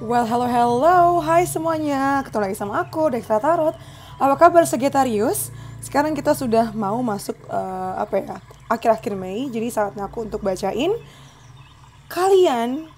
Well, hello, hello. Hai semuanya. Ketemu lagi sama aku, Dexter Tarot. Apa kabar Sagittarius? Sekarang kita sudah mau masuk uh, apa ya? Akhir-akhir Mei. Jadi saatnya aku untuk bacain kalian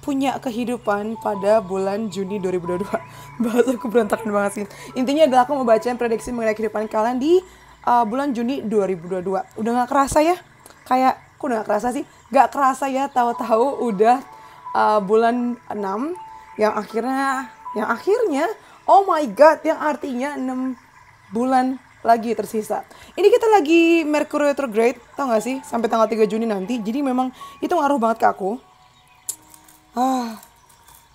punya kehidupan pada bulan Juni 2022. Bahasa aku berantakan banget sih. Intinya adalah aku mau bacain prediksi mengenai kehidupan kalian di uh, bulan Juni 2022. Udah gak kerasa ya? Kayak, aku udah gak kerasa sih. Gak kerasa ya, tahu-tahu udah uh, bulan 6 yang akhirnya yang akhirnya oh my god yang artinya 6 bulan lagi tersisa. Ini kita lagi Mercury retrograde, tau gak sih? Sampai tanggal 3 Juni nanti. Jadi memang itu ngaruh banget ke aku. Ah,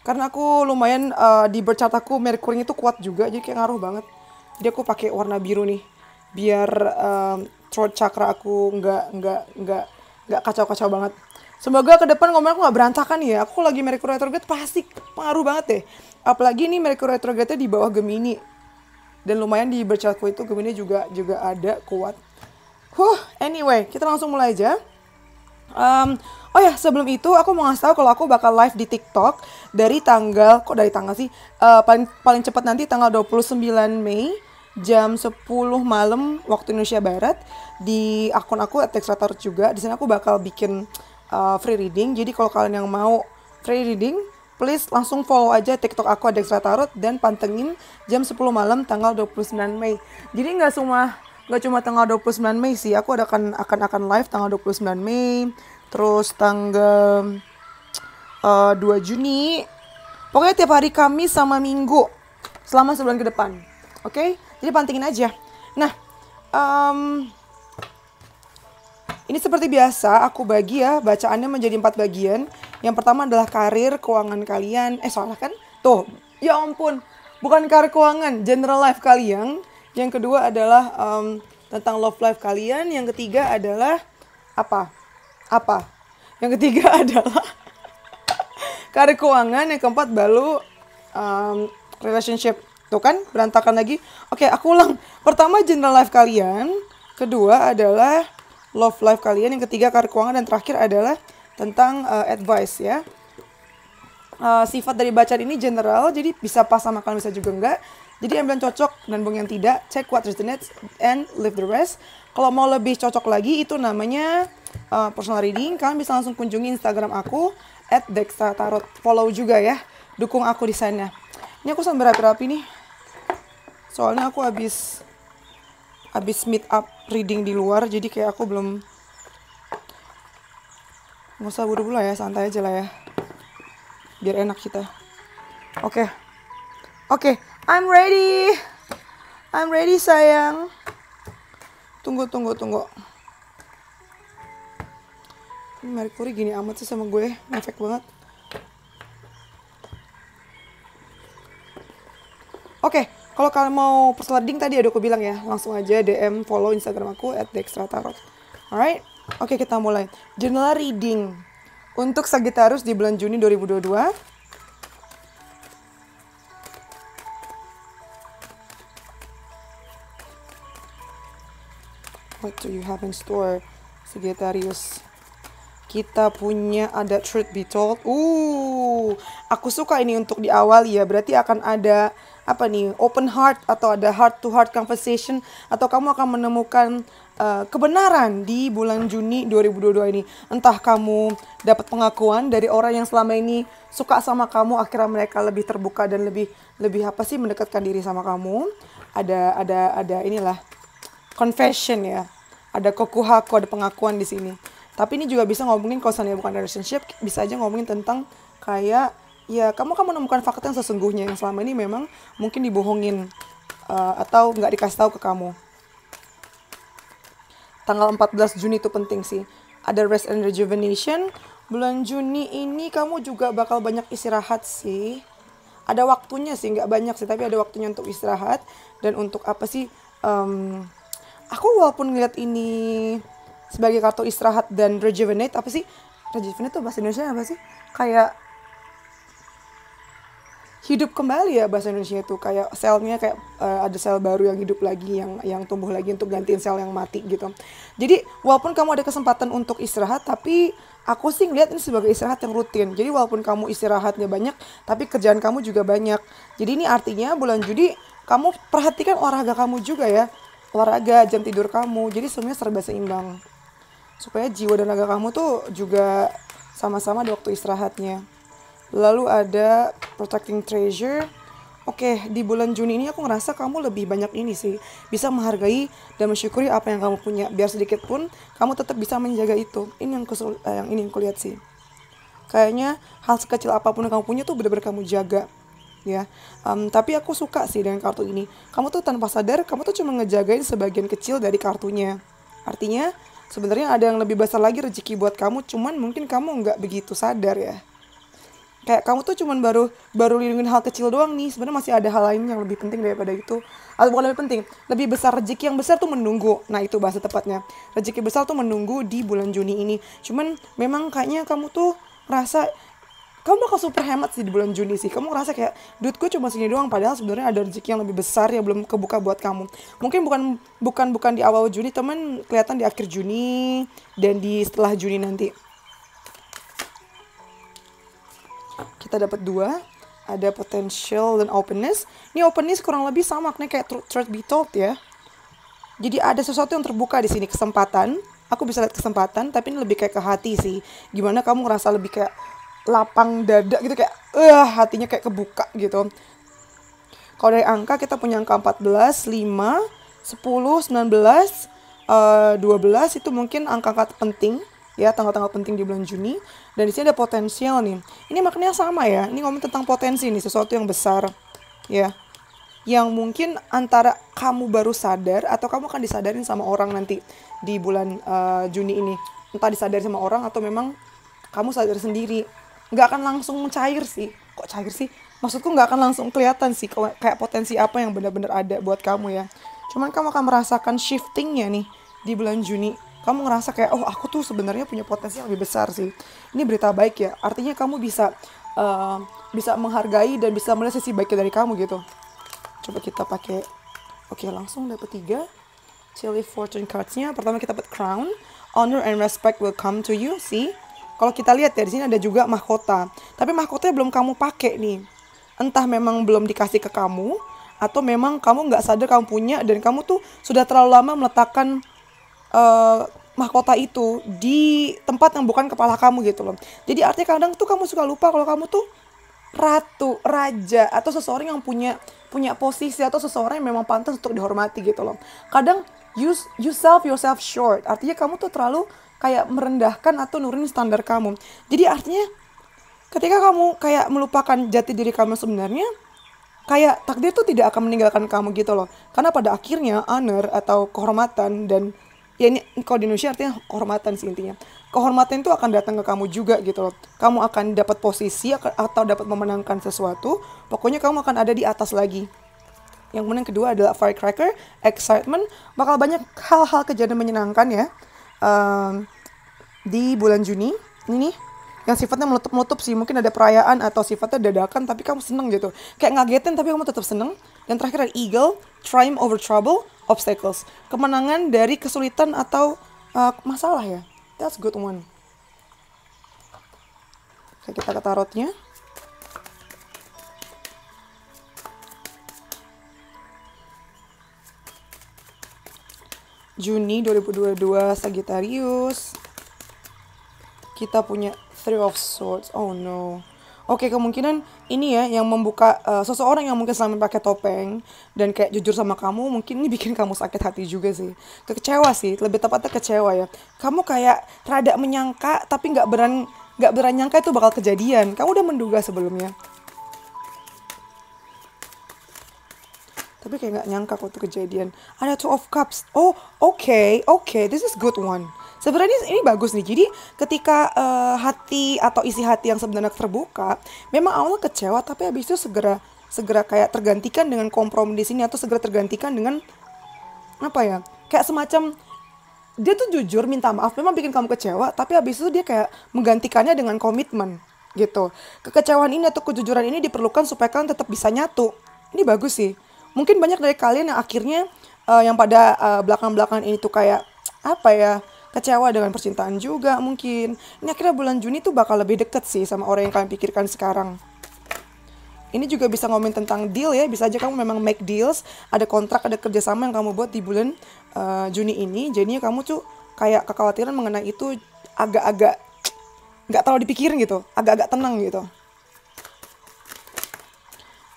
karena aku lumayan uh, di bercat aku Mercury itu kuat juga, jadi kayak ngaruh banget. Jadi aku pakai warna biru nih, biar um, throat chakra aku nggak nggak nggak nggak kacau-kacau banget. Semoga ke depan ngomong aku gak berantakan ya. Aku lagi Mercury retrograde pasti pengaruh banget deh. Apalagi ini Mercury retrograde-nya di bawah Gemini. Dan lumayan di bercatku itu Gemini juga juga ada kuat. Huh, anyway, kita langsung mulai aja. Um, oh ya, sebelum itu aku mau ngasih tau kalau aku bakal live di TikTok dari tanggal kok dari tanggal sih uh, paling paling cepat nanti tanggal 29 Mei jam 10 malam waktu Indonesia Barat di akun aku @extratarot juga. Di sana aku bakal bikin uh, free reading. Jadi kalau kalian yang mau free reading, please langsung follow aja TikTok aku ada Adexra Tarot dan pantengin jam 10 malam tanggal 29 Mei. Jadi nggak semua nggak cuma tanggal 29 Mei sih, aku ada akan akan akan live tanggal 29 Mei, terus tanggal uh, eh, 2 Juni. Pokoknya tiap hari Kamis sama Minggu selama sebulan ke depan. Oke? Okay? Jadi pantengin aja. Nah, um, ini seperti biasa, aku bagi ya bacaannya menjadi empat bagian. Yang pertama adalah karir, keuangan kalian. Eh, salah kan? Tuh, ya ampun. Bukan karir keuangan, general life kalian. Yang kedua adalah um, tentang love life kalian. Yang ketiga adalah apa? Apa? Yang ketiga adalah karir keuangan. Yang keempat baru um, relationship. Tuh kan, berantakan lagi. Oke, aku ulang. Pertama general life kalian. Kedua adalah love life kalian. Yang ketiga karir keuangan dan terakhir adalah tentang uh, advice ya. Uh, sifat dari bacaan ini general, jadi bisa pas sama kalian bisa juga enggak. Jadi yang bilang cocok dan bung yang tidak, check what resonates and leave the rest. Kalau mau lebih cocok lagi itu namanya uh, personal reading. Kalian bisa langsung kunjungi Instagram aku at Dexta Tarot. Follow juga ya. Dukung aku di sana. Ini aku sambil rapi-rapi nih. Soalnya aku habis habis meet up reading di luar jadi kayak aku belum nggak usah buru-buru lah ya santai aja lah ya biar enak kita oke okay. oke okay, I'm ready I'm ready sayang tunggu tunggu tunggu ini gini amat sih sama gue ngecek banget oke okay. Kalau kalian mau perselading tadi ada aku bilang ya, langsung aja DM follow Instagram aku @dextratarot. Alright, oke kita mulai. Jurnal reading untuk Sagittarius di bulan Juni 2022. What do you have in store, Sagittarius? Kita punya ada truth be told. Uh, aku suka ini untuk di awal ya. Berarti akan ada apa nih open heart atau ada heart to heart conversation atau kamu akan menemukan uh, kebenaran di bulan Juni 2022 ini. Entah kamu dapat pengakuan dari orang yang selama ini suka sama kamu, akhirnya mereka lebih terbuka dan lebih lebih apa sih mendekatkan diri sama kamu. Ada ada ada inilah confession ya. Ada kokuhaku, ada pengakuan di sini. Tapi ini juga bisa ngomongin kalau bukan relationship, bisa aja ngomongin tentang kayak ya kamu akan menemukan fakta yang sesungguhnya yang selama ini memang mungkin dibohongin uh, atau nggak dikasih tahu ke kamu. Tanggal 14 Juni itu penting sih. Ada rest and rejuvenation. Bulan Juni ini kamu juga bakal banyak istirahat sih. Ada waktunya sih, nggak banyak sih, tapi ada waktunya untuk istirahat dan untuk apa sih? Um, aku walaupun ngeliat ini sebagai kartu istirahat dan rejuvenate apa sih? Rejuvenate tuh bahasa Indonesia apa sih? Kayak hidup kembali ya bahasa Indonesia itu kayak selnya kayak uh, ada sel baru yang hidup lagi yang yang tumbuh lagi untuk gantiin sel yang mati gitu. Jadi walaupun kamu ada kesempatan untuk istirahat tapi aku sih ngeliat ini sebagai istirahat yang rutin. Jadi walaupun kamu istirahatnya banyak tapi kerjaan kamu juga banyak. Jadi ini artinya bulan Juli kamu perhatikan olahraga kamu juga ya. Olahraga, jam tidur kamu. Jadi semuanya serba seimbang. Supaya jiwa dan raga kamu tuh juga sama-sama di waktu istirahatnya. Lalu ada Protecting Treasure. Oke, di bulan Juni ini aku ngerasa kamu lebih banyak ini sih. Bisa menghargai dan mensyukuri apa yang kamu punya. Biar sedikit pun kamu tetap bisa menjaga itu. Ini yang kusul, eh, yang ini yang kulihat sih. Kayaknya hal sekecil apapun yang kamu punya tuh bener-bener kamu jaga ya. Um, tapi aku suka sih dengan kartu ini. Kamu tuh tanpa sadar, kamu tuh cuma ngejagain sebagian kecil dari kartunya. Artinya, sebenarnya ada yang lebih besar lagi rezeki buat kamu, cuman mungkin kamu nggak begitu sadar ya kayak kamu tuh cuman baru baru lindungin hal kecil doang nih sebenarnya masih ada hal lain yang lebih penting daripada itu atau ah, bukan lebih penting lebih besar rezeki yang besar tuh menunggu nah itu bahasa tepatnya rezeki besar tuh menunggu di bulan Juni ini cuman memang kayaknya kamu tuh rasa kamu bakal super hemat sih di bulan Juni sih. Kamu ngerasa kayak duit gue cuma sini doang padahal sebenarnya ada rezeki yang lebih besar yang belum kebuka buat kamu. Mungkin bukan bukan bukan di awal Juni, temen kelihatan di akhir Juni dan di setelah Juni nanti. kita dapat dua ada potential dan openness ini openness kurang lebih sama kayak kayak truth be told ya jadi ada sesuatu yang terbuka di sini kesempatan aku bisa lihat kesempatan tapi ini lebih kayak ke hati sih gimana kamu ngerasa lebih kayak lapang dada gitu kayak eh hatinya kayak kebuka gitu kalau dari angka kita punya angka 14, 5, 10, 19, uh, 12 itu mungkin angka-angka penting ya tanggal-tanggal penting di bulan Juni dan di sini ada potensial nih ini maknanya sama ya ini ngomong tentang potensi nih sesuatu yang besar ya yang mungkin antara kamu baru sadar atau kamu akan disadarin sama orang nanti di bulan uh, Juni ini entah disadari sama orang atau memang kamu sadar sendiri nggak akan langsung cair sih kok cair sih maksudku nggak akan langsung kelihatan sih kayak potensi apa yang benar-benar ada buat kamu ya cuman kamu akan merasakan shiftingnya nih di bulan Juni kamu ngerasa kayak oh aku tuh sebenarnya punya potensi yang lebih besar sih ini berita baik ya artinya kamu bisa uh, bisa menghargai dan bisa melihat sisi baiknya dari kamu gitu coba kita pakai oke okay, langsung dapat tiga chili fortune cardsnya pertama kita dapat crown honor and respect will come to you see kalau kita lihat ya di sini ada juga mahkota tapi mahkotanya belum kamu pakai nih entah memang belum dikasih ke kamu atau memang kamu nggak sadar kamu punya dan kamu tuh sudah terlalu lama meletakkan uh, mahkota itu di tempat yang bukan kepala kamu gitu loh. Jadi artinya kadang tuh kamu suka lupa kalau kamu tuh ratu, raja atau seseorang yang punya punya posisi atau seseorang yang memang pantas untuk dihormati gitu loh. Kadang you yourself yourself short. Artinya kamu tuh terlalu kayak merendahkan atau nurunin standar kamu. Jadi artinya ketika kamu kayak melupakan jati diri kamu sebenarnya, kayak takdir tuh tidak akan meninggalkan kamu gitu loh. Karena pada akhirnya honor atau kehormatan dan ya ini kalau di Indonesia artinya kehormatan sih intinya kehormatan itu akan datang ke kamu juga gitu loh kamu akan dapat posisi atau dapat memenangkan sesuatu pokoknya kamu akan ada di atas lagi yang kemudian kedua adalah firecracker excitement bakal banyak hal-hal kejadian menyenangkan ya um, di bulan Juni ini nih yang sifatnya meletup-meletup sih mungkin ada perayaan atau sifatnya dadakan tapi kamu seneng gitu kayak ngagetin tapi kamu tetap seneng dan terakhir ada eagle triumph over trouble obstacles. Kemenangan dari kesulitan atau uh, masalah ya. That's good one. Oke, kita ke tarotnya. Juni 2022 Sagittarius. Kita punya Three of Swords. Oh no. Oke, kemungkinan ini ya yang membuka uh, seseorang yang mungkin selama pakai topeng dan kayak jujur sama kamu mungkin ini bikin kamu sakit hati juga sih kecewa sih lebih tepatnya kecewa ya kamu kayak rada menyangka tapi nggak beran nggak berani nyangka itu bakal kejadian kamu udah menduga sebelumnya tapi kayak nggak nyangka kok itu kejadian ada two of cups oh oke okay, oke okay, this is good one Sebenarnya ini bagus nih. Jadi ketika uh, hati atau isi hati yang sebenarnya terbuka, memang awalnya kecewa tapi habis itu segera segera kayak tergantikan dengan kompromi di sini atau segera tergantikan dengan apa ya? Kayak semacam dia tuh jujur minta maaf memang bikin kamu kecewa tapi habis itu dia kayak menggantikannya dengan komitmen gitu. Kekecewaan ini atau kejujuran ini diperlukan supaya kalian tetap bisa nyatu. Ini bagus sih. Mungkin banyak dari kalian yang akhirnya uh, yang pada belakang eh, belakang uh, ini tuh kayak apa ya? kecewa dengan percintaan juga mungkin. Ini akhirnya bulan Juni tuh bakal lebih deket sih sama orang yang kalian pikirkan sekarang. Ini juga bisa ngomongin tentang deal ya, bisa aja kamu memang make deals, ada kontrak, ada kerjasama yang kamu buat di bulan uh, Juni ini, jadinya kamu tuh kayak kekhawatiran mengenai itu agak-agak nggak terlalu dipikirin gitu, agak-agak tenang gitu.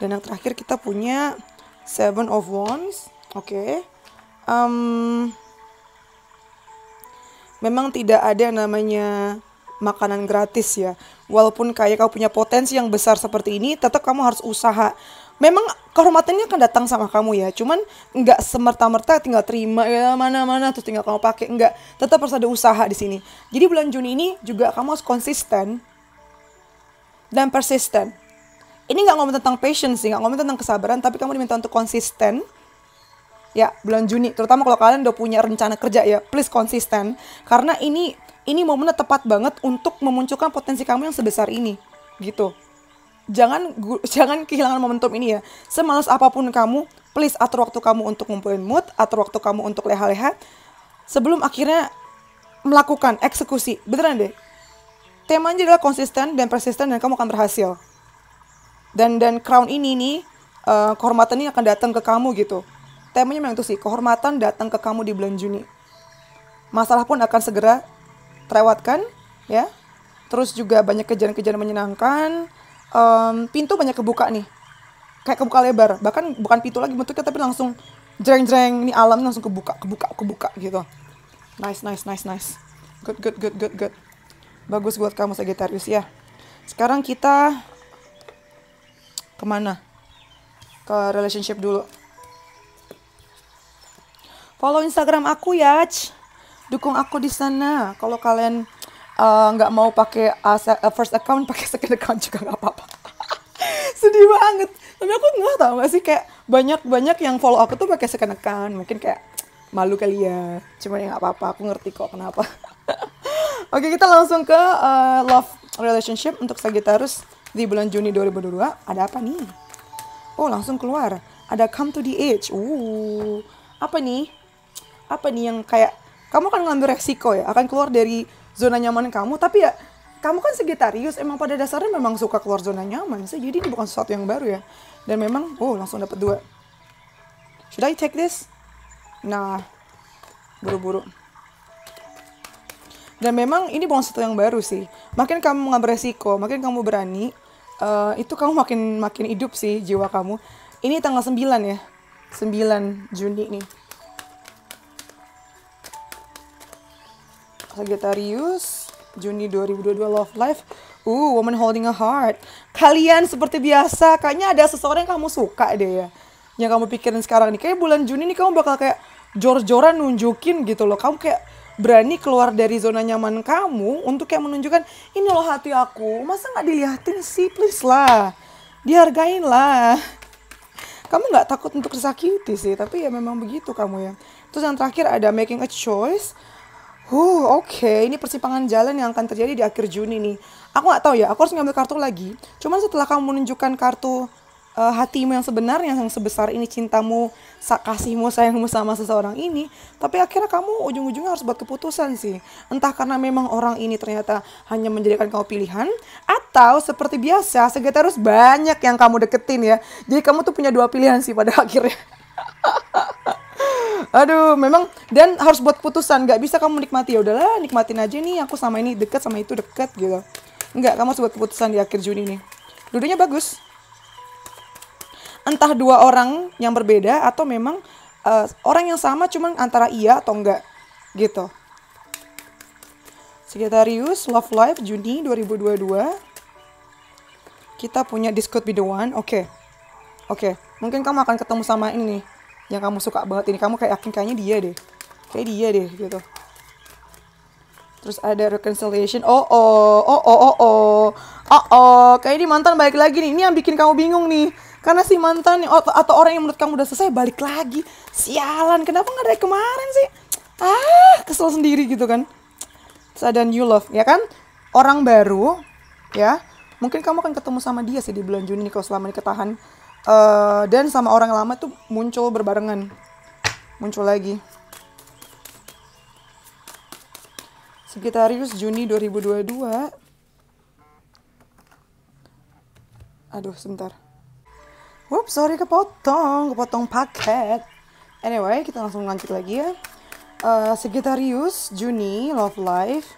Dan yang terakhir kita punya Seven of Wands, oke. Okay. Um, memang tidak ada namanya makanan gratis ya. Walaupun kayak kau punya potensi yang besar seperti ini, tetap kamu harus usaha. Memang kehormatannya akan datang sama kamu ya, cuman nggak semerta-merta tinggal terima ya mana-mana terus tinggal kamu pakai nggak. Tetap harus ada usaha di sini. Jadi bulan Juni ini juga kamu harus konsisten dan persisten. Ini nggak ngomong tentang patience nggak ngomong tentang kesabaran, tapi kamu diminta untuk konsisten ya bulan Juni terutama kalau kalian udah punya rencana kerja ya please konsisten karena ini ini momennya tepat banget untuk memunculkan potensi kamu yang sebesar ini gitu jangan jangan kehilangan momentum ini ya semalas apapun kamu please atur waktu kamu untuk ngumpulin mood atur waktu kamu untuk leha-leha sebelum akhirnya melakukan eksekusi beneran deh temanya adalah konsisten dan persisten dan kamu akan berhasil dan dan crown ini nih uh, kehormatan ini akan datang ke kamu gitu temanya memang itu sih kehormatan datang ke kamu di bulan Juni masalah pun akan segera terlewatkan ya terus juga banyak kejadian-kejadian menyenangkan um, pintu banyak kebuka nih kayak kebuka lebar bahkan bukan pintu lagi bentuknya tapi langsung jreng-jreng ini alam langsung kebuka kebuka kebuka gitu nice nice nice nice good good good good good bagus buat kamu Sagittarius ya sekarang kita kemana ke relationship dulu Follow Instagram aku ya. Dukung aku di sana. Kalau kalian eh, nggak uh, mau pakai uh, first account, pakai second account juga nggak apa-apa. Sedih banget. Tapi aku nggak tahu gak sih kayak banyak-banyak yang follow aku tuh pakai second account. Mungkin kayak malu kali ya. Cuman ya nggak apa-apa. Aku ngerti kok kenapa. Oke, kita langsung ke uh, love relationship untuk Sagittarius di bulan Juni 2022. Ada apa nih? Oh, langsung keluar. Ada come to the age. Uh, apa nih? apa nih yang kayak kamu kan ngambil resiko ya akan keluar dari zona nyaman kamu tapi ya kamu kan segitarius emang pada dasarnya memang suka keluar zona nyaman sih jadi ini bukan sesuatu yang baru ya dan memang oh langsung dapat dua should I take this nah buru-buru dan memang ini bukan sesuatu yang baru sih makin kamu ngambil resiko makin kamu berani uh, itu kamu makin makin hidup sih jiwa kamu ini tanggal 9 ya 9 Juni nih Sagittarius Juni 2022 Love Life Uh, woman holding a heart. Kalian seperti biasa, kayaknya ada seseorang yang kamu suka deh ya. Yang kamu pikirin sekarang nih, kayak bulan Juni nih kamu bakal kayak jor-joran nunjukin gitu loh. Kamu kayak berani keluar dari zona nyaman kamu untuk kayak menunjukkan ini loh hati aku. Masa nggak dilihatin sih, please lah. Dihargain lah. Kamu nggak takut untuk tersakiti sih, tapi ya memang begitu kamu ya. Terus yang terakhir ada making a choice Huh, oke, okay. ini persimpangan jalan yang akan terjadi di akhir Juni nih. Aku nggak tahu ya, aku harus ngambil kartu lagi. Cuman setelah kamu menunjukkan kartu uh, hatimu yang sebenarnya yang sebesar ini cintamu, kasihmu, sayangmu sama seseorang ini, tapi akhirnya kamu ujung-ujungnya harus buat keputusan sih. Entah karena memang orang ini ternyata hanya menjadikan kamu pilihan atau seperti biasa, sekretaris banyak yang kamu deketin ya. Jadi kamu tuh punya dua pilihan sih pada akhirnya. Aduh, memang dan harus buat putusan Gak bisa kamu nikmati ya udahlah, nikmatin aja nih. Aku sama ini dekat sama itu dekat gitu. Enggak, kamu harus buat keputusan di akhir Juni nih. Dudunya bagus. Entah dua orang yang berbeda atau memang uh, orang yang sama cuman antara iya atau enggak gitu. Sagittarius Love Life Juni 2022 kita punya Discord be the one. Oke. Okay. Oke, okay. mungkin kamu akan ketemu sama ini nih yang kamu suka banget ini kamu kayak yakin kayaknya dia deh kayak dia deh gitu terus ada reconciliation oh oh oh oh oh oh oh oh kayak ini mantan balik lagi nih ini yang bikin kamu bingung nih karena si mantan atau, orang yang menurut kamu udah selesai balik lagi sialan kenapa nggak dari kemarin sih ah kesel sendiri gitu kan terus ada new love ya kan orang baru ya mungkin kamu akan ketemu sama dia sih di bulan Juni nih kalau selama ini ketahan uh, dan sama orang lama tuh muncul berbarengan muncul lagi Sekitarius Juni 2022 aduh sebentar Wups, sorry kepotong, kepotong paket. Anyway, kita langsung lanjut lagi ya. Uh, Sagittarius, Juni, Love Life.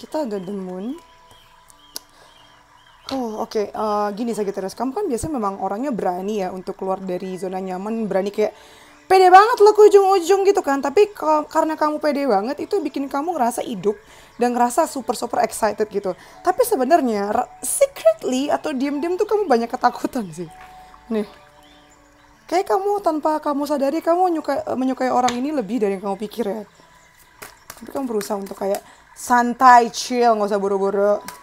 Kita ada The Moon. Oh oke, okay. uh, eh, gini Sagittarius, kamu kan biasanya memang orangnya berani ya untuk keluar dari zona nyaman, berani kayak pede banget loh ke ujung-ujung gitu kan. Tapi karena kamu pede banget itu bikin kamu ngerasa hidup dan ngerasa super super excited gitu. Tapi sebenarnya secretly atau diem-diem tuh kamu banyak ketakutan sih. Nih, kayak kamu tanpa kamu sadari kamu menyukai, eh, menyukai orang ini lebih dari yang kamu pikir ya. Tapi kamu berusaha untuk kayak santai, chill, nggak usah buru-buru.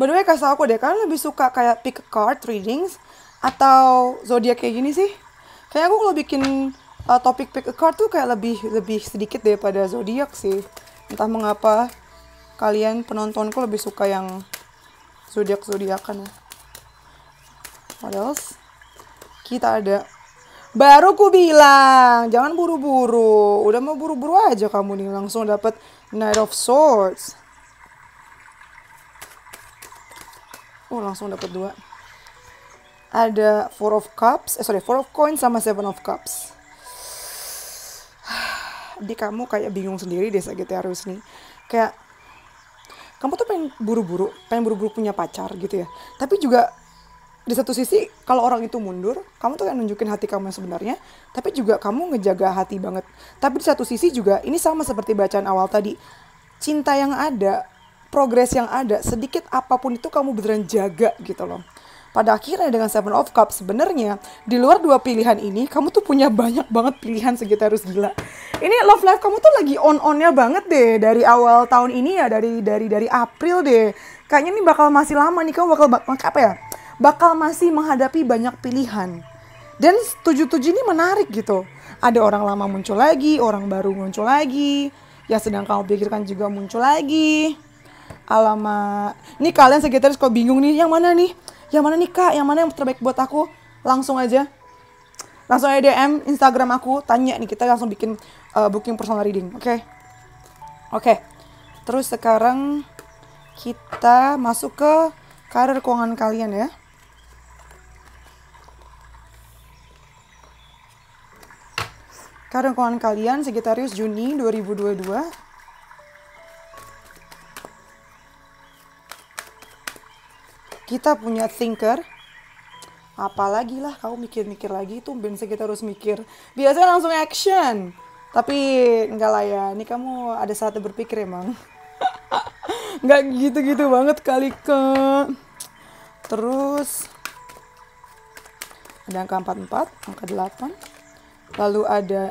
By the way kasih aku deh, kalian lebih suka kayak pick a card readings atau zodiak kayak gini sih? Kayak aku kalau bikin uh, topik pick a card tuh kayak lebih lebih sedikit pada zodiak sih. Entah mengapa kalian penontonku lebih suka yang zodiak zodiakan ya. What else? Kita ada Baru ku bilang, jangan buru-buru. Udah mau buru-buru aja kamu nih langsung dapat Knight of Swords. Oh langsung dapat dua. Ada Four of Cups, eh sorry Four of Coins sama Seven of Cups. Di kamu kayak bingung sendiri deh Sagittarius nih. Kayak kamu tuh pengen buru-buru, pengen buru-buru punya pacar gitu ya. Tapi juga di satu sisi kalau orang itu mundur, kamu tuh kayak nunjukin hati kamu yang sebenarnya, tapi juga kamu ngejaga hati banget. Tapi di satu sisi juga ini sama seperti bacaan awal tadi, cinta yang ada progres yang ada sedikit apapun itu kamu beneran jaga gitu loh pada akhirnya dengan Seven of Cups sebenarnya di luar dua pilihan ini kamu tuh punya banyak banget pilihan segitu harus gila. Ini love life kamu tuh lagi on onnya banget deh dari awal tahun ini ya dari dari dari April deh. Kayaknya ini bakal masih lama nih kamu bakal bak, apa ya? Bakal masih menghadapi banyak pilihan. Dan tujuh tujuh ini menarik gitu. Ada orang lama muncul lagi, orang baru muncul lagi, yang sedang kamu pikirkan juga muncul lagi. Alamak. Ini kalian segitaris kok bingung nih, yang mana nih? Yang mana nih kak? Yang mana yang terbaik buat aku? Langsung aja. Langsung aja DM Instagram aku, tanya nih kita langsung bikin uh, booking personal reading, oke? Okay? Oke. Okay. Terus sekarang kita masuk ke karir keuangan kalian ya. Karir keuangan kalian Sagittarius Juni 2022 kita punya thinker apalagi lah kau mikir-mikir lagi itu biasanya kita harus mikir biasanya langsung action tapi enggak lah ya ini kamu ada saatnya berpikir emang nggak gitu-gitu banget kali ke terus ada angka 44 angka 8 lalu ada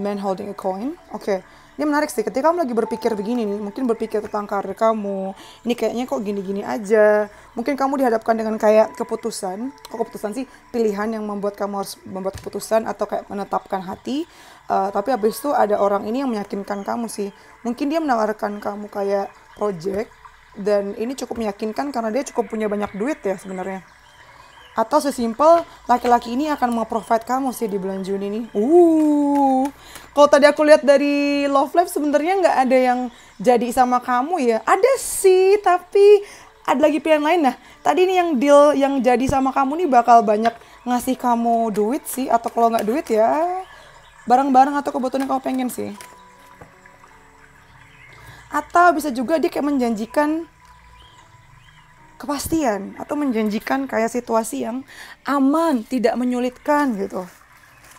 man holding a coin oke okay. Ini menarik sih ketika kamu lagi berpikir begini nih, mungkin berpikir tentang karir kamu. Ini kayaknya kok gini-gini aja. Mungkin kamu dihadapkan dengan kayak keputusan, kok keputusan sih pilihan yang membuat kamu harus membuat keputusan atau kayak menetapkan hati. Uh, tapi habis itu ada orang ini yang meyakinkan kamu sih. Mungkin dia menawarkan kamu kayak project dan ini cukup meyakinkan karena dia cukup punya banyak duit ya sebenarnya atau sesimpel laki-laki ini akan memprovide kamu sih di bulan Juni nih. Uh, kalau tadi aku lihat dari love life sebenarnya nggak ada yang jadi sama kamu ya. Ada sih, tapi ada lagi pilihan lain nah. Tadi ini yang deal yang jadi sama kamu nih bakal banyak ngasih kamu duit sih atau kalau nggak duit ya barang-barang atau kebutuhan yang kamu pengen sih. Atau bisa juga dia kayak menjanjikan kepastian atau menjanjikan kayak situasi yang aman, tidak menyulitkan gitu.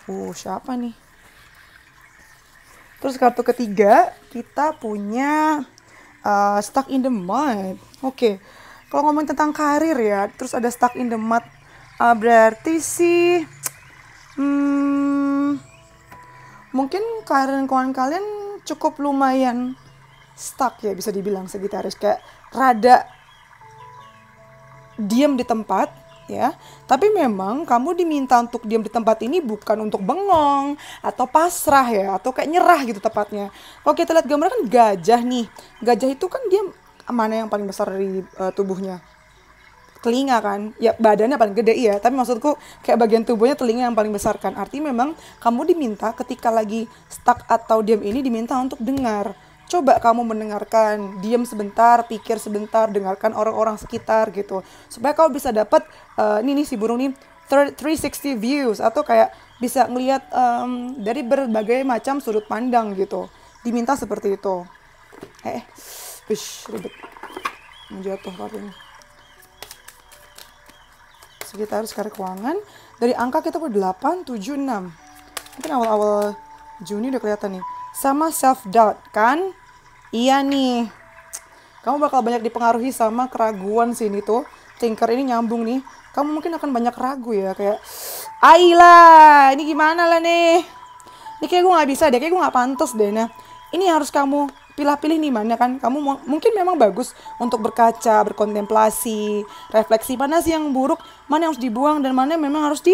Uh, siapa nih? Terus kartu ketiga, kita punya uh, stuck in the mud. Oke. Okay. Kalau ngomong tentang karir ya, terus ada stuck in the mud. Uh, berarti sih hmm, mungkin karir kawan kalian cukup lumayan stuck ya bisa dibilang segitaris kayak rada diam di tempat ya. Tapi memang kamu diminta untuk diam di tempat ini bukan untuk bengong atau pasrah ya atau kayak nyerah gitu tepatnya. Kalau kita lihat gambar kan gajah nih. Gajah itu kan dia mana yang paling besar dari uh, tubuhnya? telinga kan ya badannya paling gede ya. tapi maksudku kayak bagian tubuhnya telinga yang paling besar kan arti memang kamu diminta ketika lagi stuck atau diam ini diminta untuk dengar coba kamu mendengarkan, diam sebentar, pikir sebentar, dengarkan orang-orang sekitar gitu. Supaya kamu bisa dapat uh, eh, ini nih si burung nih 360 views atau kayak bisa ngelihat um, dari berbagai macam sudut pandang gitu. Diminta seperti itu. Eh, wish eh. ribet. Menjatuh ini. Sekitar harus cari keuangan. Dari angka kita ke 8, 7, 6. Mungkin awal-awal Juni udah kelihatan nih sama self-doubt kan? Iya nih. Kamu bakal banyak dipengaruhi sama keraguan sini tuh. Thinker ini nyambung nih. Kamu mungkin akan banyak ragu ya. Kayak, Aila, ini gimana lah nih? Ini kayak gue gak bisa deh, kayak gue gak pantas deh. Nah, ini harus kamu pilih-pilih nih mana kan kamu mungkin memang bagus untuk berkaca, berkontemplasi, refleksi mana sih yang buruk, mana yang harus dibuang dan mana yang memang harus di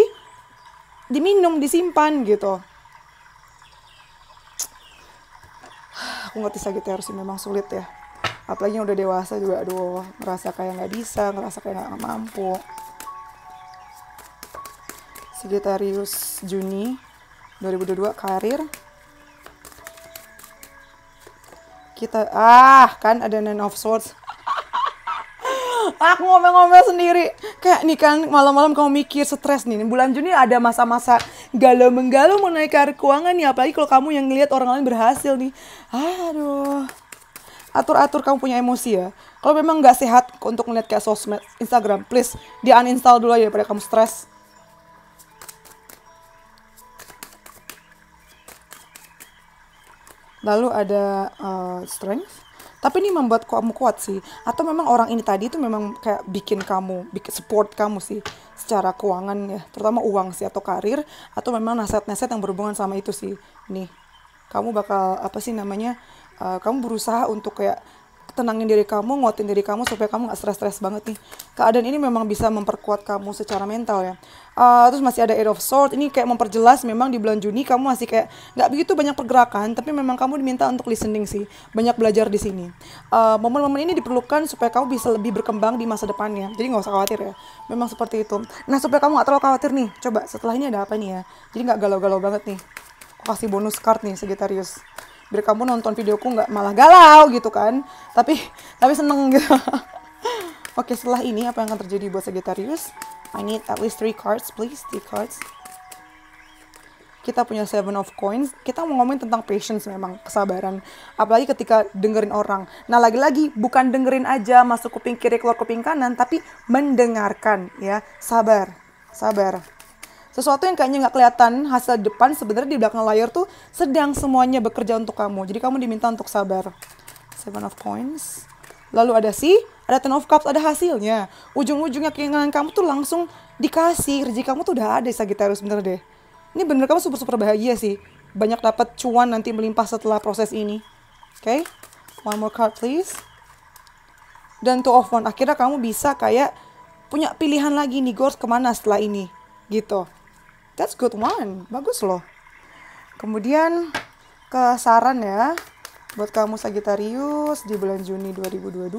diminum, disimpan gitu. aku ngerti Sagittarius memang sulit ya apalagi yang udah dewasa juga aduh ngerasa kayak nggak bisa ngerasa kayak nggak mampu Sagittarius Juni 2022 karir kita ah kan ada nine of swords aku ngomel-ngomel sendiri kayak nih kan malam-malam kamu mikir stres nih bulan Juni ada masa-masa galau menggalau naik karir keuangan nih apalagi kalau kamu yang ngelihat orang lain berhasil nih aduh atur-atur kamu punya emosi ya kalau memang nggak sehat untuk melihat kayak sosmed Instagram please di uninstall dulu ya, daripada kamu stres lalu ada uh, strength tapi ini membuat kamu kuat sih atau memang orang ini tadi itu memang kayak bikin kamu bikin support kamu sih secara keuangan ya terutama uang sih atau karir atau memang nasihat-nasihat yang berhubungan sama itu sih nih kamu bakal apa sih namanya uh, kamu berusaha untuk kayak tenangin diri kamu, nguatin diri kamu supaya kamu nggak stres-stres banget nih. Keadaan ini memang bisa memperkuat kamu secara mental ya. Uh, terus masih ada Air of sword ini kayak memperjelas memang di bulan Juni kamu masih kayak nggak begitu banyak pergerakan, tapi memang kamu diminta untuk listening sih, banyak belajar di sini. momen ah, momen-momen ini diperlukan supaya kamu bisa lebih berkembang di masa depannya, jadi nggak usah khawatir ya. Memang seperti itu. Nah supaya kamu nggak terlalu khawatir nih, coba setelah ini ada apa nih ya? Jadi nggak galau-galau banget nih. Aku kasih bonus card nih Sagittarius biar kamu nonton videoku nggak malah galau gitu kan tapi tapi seneng gitu oke setelah ini apa yang akan terjadi buat Sagittarius I need at least three cards please three cards kita punya seven of coins kita mau ngomongin tentang patience memang kesabaran apalagi ketika dengerin orang nah lagi-lagi bukan dengerin aja masuk kuping kiri keluar kuping kanan tapi mendengarkan ya sabar sabar sesuatu yang kayaknya nggak kelihatan hasil depan sebenarnya di belakang layar tuh sedang semuanya bekerja untuk kamu jadi kamu diminta untuk sabar seven of coins lalu ada si ada ten of cups ada hasilnya ujung-ujungnya keinginan kamu tuh langsung dikasih rezeki kamu tuh udah ada Sagitarius bener deh ini bener kamu super super bahagia sih banyak dapat cuan nanti melimpah setelah proses ini oke okay? one more card please dan two of one akhirnya kamu bisa kayak punya pilihan lagi nih gue harus kemana setelah ini gitu That's good one. Bagus loh. Kemudian ke saran ya buat kamu Sagittarius di bulan Juni 2022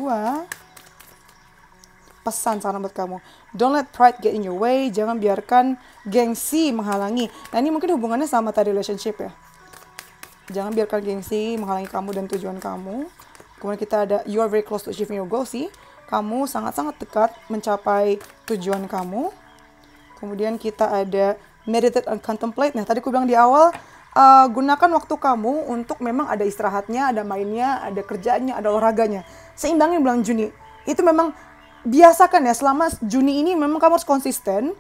pesan saran buat kamu don't let pride get in your way jangan biarkan gengsi menghalangi nah ini mungkin hubungannya sama tadi relationship ya jangan biarkan gengsi menghalangi kamu dan tujuan kamu kemudian kita ada you are very close to achieving your goal sih kamu sangat-sangat dekat mencapai tujuan kamu kemudian kita ada meditate and contemplate. Nah, tadi aku bilang di awal uh, gunakan waktu kamu untuk memang ada istirahatnya, ada mainnya, ada kerjaannya, ada olahraganya. Seimbangin bulan Juni. Itu memang biasakan ya selama Juni ini memang kamu harus konsisten.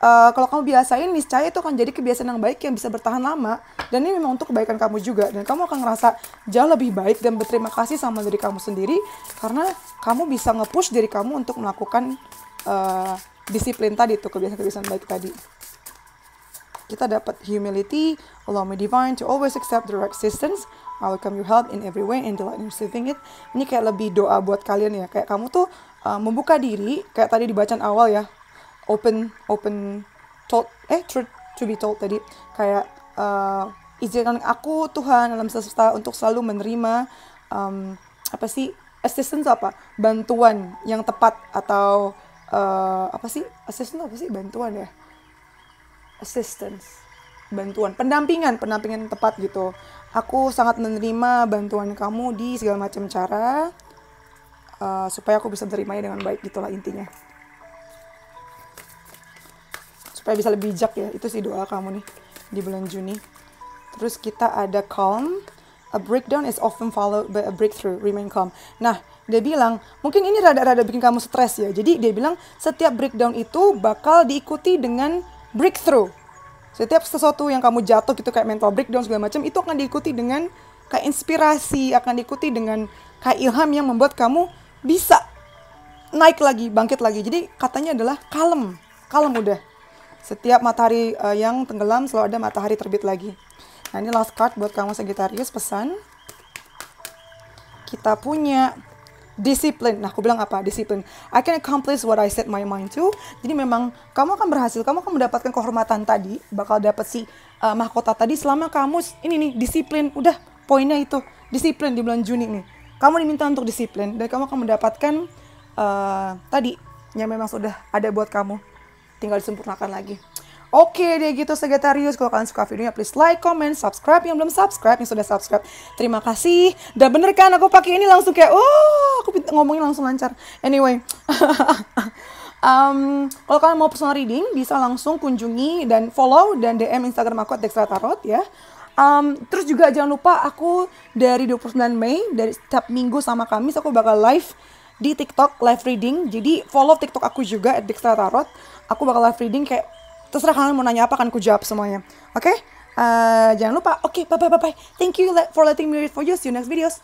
Uh, kalau kamu biasain, niscaya itu akan jadi kebiasaan yang baik yang bisa bertahan lama. Dan ini memang untuk kebaikan kamu juga. Dan kamu akan ngerasa jauh lebih baik dan berterima kasih sama diri kamu sendiri. Karena kamu bisa nge-push diri kamu untuk melakukan uh, disiplin tadi, itu kebiasaan-kebiasaan baik tadi kita dapat humility, allow me divine to always accept the right assistance, I welcome your help in every way and delight in receiving it. Ini kayak lebih doa buat kalian ya, kayak kamu tuh uh, membuka diri, kayak tadi dibacaan awal ya, open, open, told, eh, truth to be told tadi, kayak uh, izinkan aku Tuhan dalam semesta untuk selalu menerima um, apa sih assistance apa bantuan yang tepat atau uh, apa sih assistance apa sih bantuan ya assistance bantuan pendampingan pendampingan tepat gitu aku sangat menerima bantuan kamu di segala macam cara uh, supaya aku bisa menerimanya dengan baik gitulah intinya supaya bisa lebih bijak ya itu sih doa kamu nih di bulan Juni terus kita ada calm a breakdown is often followed by a breakthrough remain calm nah dia bilang mungkin ini rada-rada bikin kamu stres ya jadi dia bilang setiap breakdown itu bakal diikuti dengan breakthrough. Setiap sesuatu yang kamu jatuh gitu kayak mental breakdown segala macam itu akan diikuti dengan kayak inspirasi, akan diikuti dengan kayak ilham yang membuat kamu bisa naik lagi, bangkit lagi. Jadi katanya adalah kalem, kalem udah. Setiap matahari uh, yang tenggelam selalu ada matahari terbit lagi. Nah ini last card buat kamu Sagittarius pesan. Kita punya disiplin. Nah, aku bilang apa? Disiplin. I can accomplish what I set my mind to. Jadi memang kamu akan berhasil, kamu akan mendapatkan kehormatan tadi, bakal dapat si uh, mahkota tadi selama kamu ini nih disiplin. Udah, poinnya itu disiplin di bulan Juni nih. Kamu diminta untuk disiplin dan kamu akan mendapatkan uh, tadi yang memang sudah ada buat kamu. Tinggal disempurnakan lagi. Oke deh gitu Sagittarius, kalau kalian suka videonya please like, comment, subscribe. Yang belum subscribe, yang sudah subscribe, terima kasih. Dan bener kan aku pakai ini langsung kayak, oh aku ngomongin langsung lancar. Anyway, um, kalau kalian mau personal reading bisa langsung kunjungi dan follow dan DM Instagram aku Dextra Tarot ya. Um, terus juga jangan lupa aku dari 29 Mei dari setiap minggu sama Kamis aku bakal live di TikTok live reading. Jadi follow TikTok aku juga at Dextra Tarot. Aku bakal live reading kayak terserah kalian mau nanya apa kan ku jawab semuanya oke okay? uh, eh, jangan lupa oke okay, bye bye bye bye thank you for letting me read for you see you next videos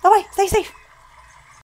bye bye stay safe